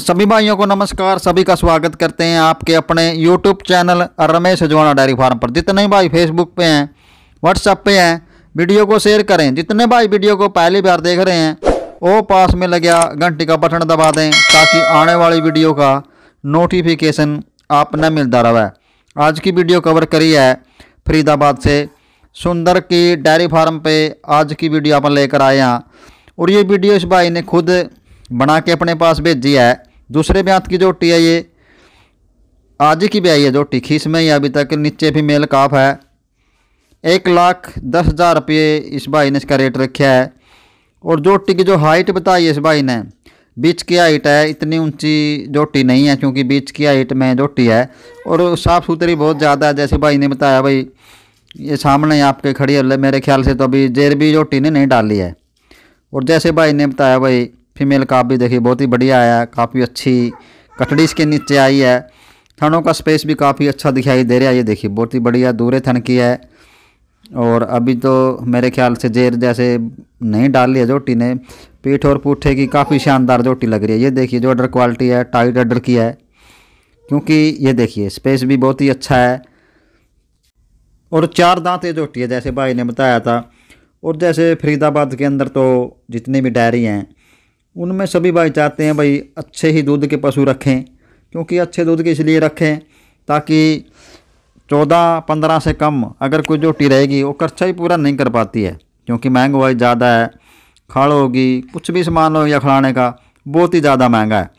सभी भाइयों को नमस्कार सभी का स्वागत करते हैं आपके अपने YouTube channel Ramesh Hajwana dairy farm पर जितने भाई फेसबुक पे हैं व्हाट्सएप पे हैं वीडियो को शेयर करें जितने भाई वीडियो को पहली बार देख रहे हैं वो पास में लगे घंटी का बटन दबा दें ताकि आने वाली वीडियो का नोटिफिकेशन आप न मिलता रहे आज की वीडियो कवर करी है फरीदाबाद से सुंदर की डेयरी फार्म पर आज की वीडियो अपन लेकर आए हैं और ये वीडियो इस भाई ने खुद बना के अपने पास भेजी है दूसरे ब्यांत की जो टी है ये आज की ब्याई है जो टिखी इसमें ही अभी तक नीचे भी मेल काफ है एक लाख दस हज़ार रुपये इस भाई ने इसका रेट रखा है और जो टी की जो हाइट बताई है इस भाई ने बीच की हाइट है इतनी ऊंची जोटी नहीं है क्योंकि बीच की हाइट में जो टी है और साफ़ सुथरी बहुत ज़्यादा है जैसे भाई ने बताया भाई ये सामने आपके खड़ी है मेरे ख्याल से तो अभी जेर जो जोटी ने नहीं डाली है और जैसे भाई ने बताया भाई फीमेल का भी देखिए बहुत ही बढ़िया आया है काफ़ी अच्छी कटड़ी इसके नीचे आई है थनों का स्पेस भी काफ़ी अच्छा दिखाई दे रहा है ये देखिए बहुत ही बढ़िया दूरे थन की है और अभी तो मेरे ख्याल से जेर जैसे नहीं डाल लिया जोटी ने पीठ और पूठे की काफ़ी शानदार जोटी लग रही है ये देखिए जो अडर क्वालिटी है टाइट अडर की है क्योंकि ये देखिए स्पेस भी बहुत ही अच्छा है और चार दांत ये जोटी है जैसे भाई ने बताया था और जैसे फरीदाबाद के अंदर तो जितनी भी डायरी हैं उनमें सभी भाई चाहते हैं भाई अच्छे ही दूध के पशु रखें क्योंकि अच्छे दूध के इसलिए रखें ताकि चौदह पंद्रह से कम अगर कोई जोटी रहेगी वो खर्चा ही पूरा नहीं कर पाती है क्योंकि महंगाई ज़्यादा है खाड़ होगी कुछ भी सामान हो या खिलाने का बहुत ही ज़्यादा महंगा है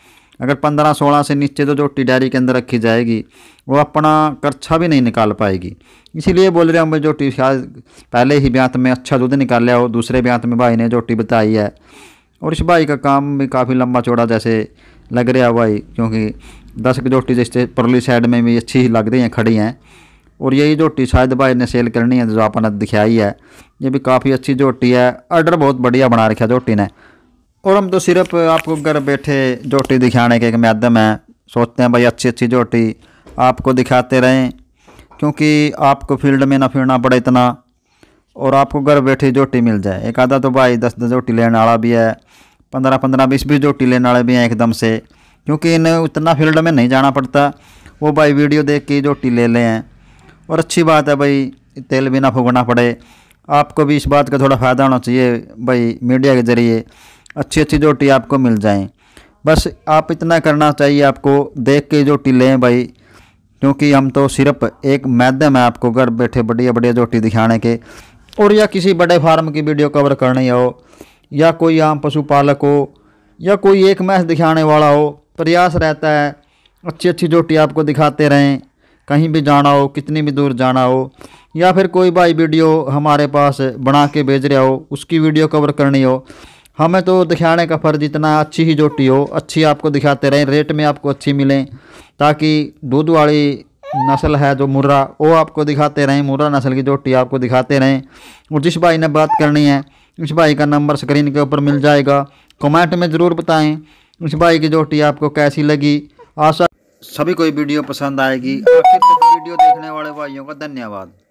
अगर पंद्रह सोलह से नीचे तो जोटी डायरी के अंदर रखी जाएगी वो अपना खर्चा भी नहीं निकाल पाएगी इसीलिए बोल रहे हम जोटी शायद पहले ही ब्यांत में अच्छा दूध निकाल लिया हो दूसरे ब्यांत में भाई ने जोटी बताई है और इस भाई का काम भी काफ़ी लंबा चौड़ा जैसे लग रहा भाई क्योंकि दस की जोटी जैसे परली साइड में भी अच्छी ही लग रही हैं खड़ी हैं और यही जोटी शायद भाई ने सेल करनी है जो आपने दिखाई है ये भी काफ़ी अच्छी जोटी है आर्डर बहुत बढ़िया बना रखा जोटी ने और हम तो सिर्फ आपको घर बैठे जोटी दिखाने के एक माध्यम है सोचते हैं भाई अच्छी अच्छी जोटी आपको दिखाते रहें क्योंकि आपको फील्ड में ना फिरना पड़े इतना और आपको घर बैठे जोटी मिल जाए एक आधा तो भाई दस दस जोटी लेने वाला भी है पंद्रह पंद्रह बीस बीस जो टीले नाले भी हैं एकदम से क्योंकि इन्हें उतना फील्ड में नहीं जाना पड़ता वो भाई वीडियो देख के जो टीले ले हैं और अच्छी बात है भाई तेल भी ना फूकना पड़े आपको भी इस बात का थोड़ा फ़ायदा होना चाहिए भाई मीडिया के ज़रिए अच्छी अच्छी जो टी आपको मिल जाएँ बस आप इतना करना चाहिए आपको देख के जो टी लें भाई क्योंकि हम तो सिर्फ एक माध्यम है आपको घर बैठे बढ़िया बढ़िया जो दिखाने के और या किसी बड़े फार्म की वीडियो कवर करनी हो या कोई आम पशुपालक हो या कोई एक मैच दिखाने वाला हो प्रयास रहता है अच्छी अच्छी जोटी आपको दिखाते रहें कहीं भी जाना हो कितनी भी दूर जाना हो या फिर कोई भाई वीडियो हमारे पास बना के भेज रहा हो उसकी वीडियो कवर करनी हो हमें तो दिखाने का फ़र्ज इतना अच्छी ही जोटी हो अच्छी आपको दिखाते रहें रेट में आपको अच्छी मिलें ताकि दूध वाली नस्ल है जो मुर्रा वो आपको दिखाते रहें मुर्रा नस्ल की जोटी आपको दिखाते रहें और जिस भाई ने बात करनी है इस भाई का नंबर स्क्रीन के ऊपर मिल जाएगा कमेंट में ज़रूर बताएं उस भाई की जोटी आपको कैसी लगी आशा सभी कोई वीडियो पसंद आएगी आखिर तक वीडियो देखने वाले भाइयों का धन्यवाद